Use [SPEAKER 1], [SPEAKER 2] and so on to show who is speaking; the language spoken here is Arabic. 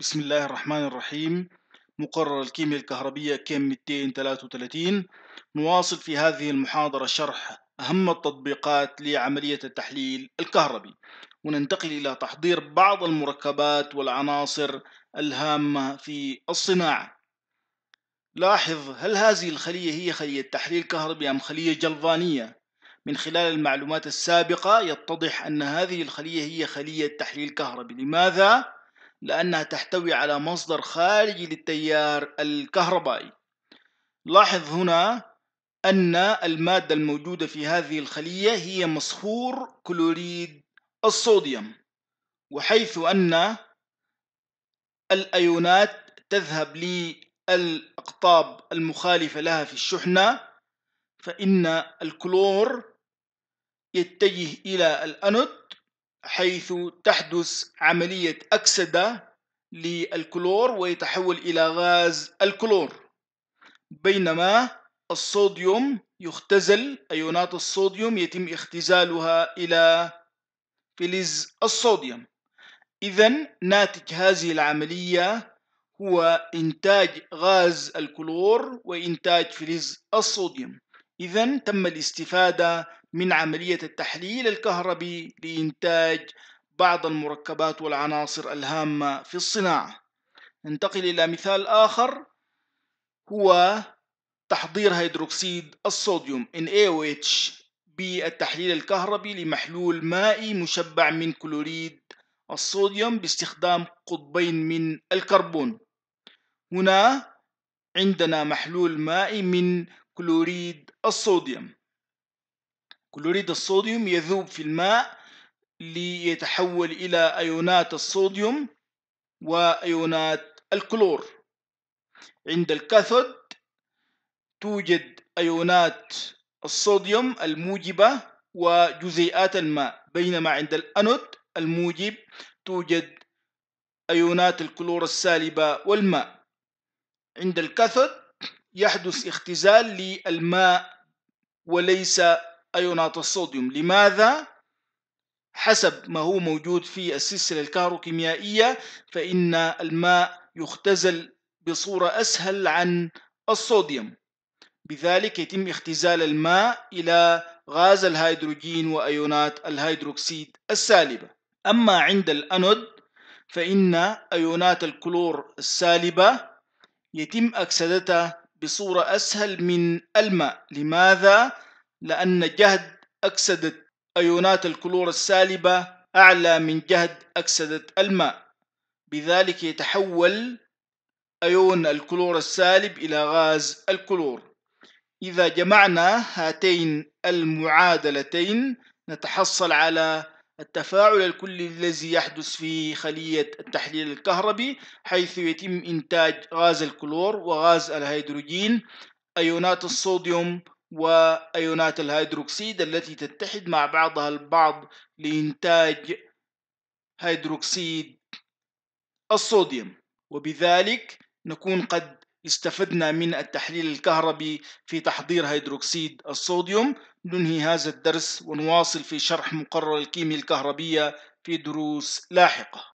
[SPEAKER 1] بسم الله الرحمن الرحيم مقرر الكيمياء الكهربية كيم 233 نواصل في هذه المحاضرة شرح أهم التطبيقات لعملية التحليل الكهربي وننتقل إلى تحضير بعض المركبات والعناصر الهامة في الصناعة لاحظ هل هذه الخلية هي خلية تحليل كهربي أم خلية جلفانية من خلال المعلومات السابقة يتضح أن هذه الخلية هي خلية تحليل كهربي لماذا؟ لأنها تحتوي على مصدر خارجي للتيار الكهربائي لاحظ هنا أن المادة الموجودة في هذه الخلية هي مصفور كلوريد الصوديوم وحيث أن الأيونات تذهب للأقطاب المخالفة لها في الشحنة فإن الكلور يتجه إلى الأنود حيث تحدث عملية أكسدة للكلور ويتحول إلى غاز الكلور بينما الصوديوم يختزل أيونات الصوديوم يتم اختزالها إلى فلز الصوديوم إذا ناتج هذه العملية هو إنتاج غاز الكلور وإنتاج فلز الصوديوم إذا تم الاستفادة من عملية التحليل الكهربي لإنتاج بعض المركبات والعناصر الهامة في الصناعة ننتقل إلى مثال آخر هو تحضير هيدروكسيد الصوديوم NaOH بالتحليل الكهربي لمحلول مائي مشبع من كلوريد الصوديوم باستخدام قطبين من الكربون هنا عندنا محلول مائي من كلوريد الصوديوم كلوريد الصوديوم يذوب في الماء ليتحول إلى أيونات الصوديوم وأيونات الكلور عند الكاثود توجد أيونات الصوديوم الموجبة وجزيئات الماء بينما عند الأنود الموجب توجد أيونات الكلور السالبة والماء عند الكاثود يحدث اختزال للماء وليس أيونات الصوديوم لماذا؟ حسب ما هو موجود في السلسلة الكهروكيميائية فإن الماء يختزل بصورة أسهل عن الصوديوم بذلك يتم اختزال الماء إلى غاز الهيدروجين وأيونات الهيدروكسيد السالبة أما عند الأنود فإن أيونات الكلور السالبة يتم أكسدتها بصورة أسهل من الماء لماذا؟ لأن جهد أكسدة أيونات الكلور السالبة أعلى من جهد أكسدة الماء بذلك يتحول أيون الكلور السالب إلى غاز الكلور إذا جمعنا هاتين المعادلتين نتحصل على التفاعل الكلي الذي يحدث في خلية التحليل الكهربي حيث يتم إنتاج غاز الكلور وغاز الهيدروجين أيونات الصوديوم وأيونات الهيدروكسيد التي تتحد مع بعضها البعض لإنتاج هيدروكسيد الصوديوم وبذلك نكون قد استفدنا من التحليل الكهربي في تحضير هيدروكسيد الصوديوم ننهي هذا الدرس ونواصل في شرح مقرر الكيمياء الكهربية في دروس لاحقة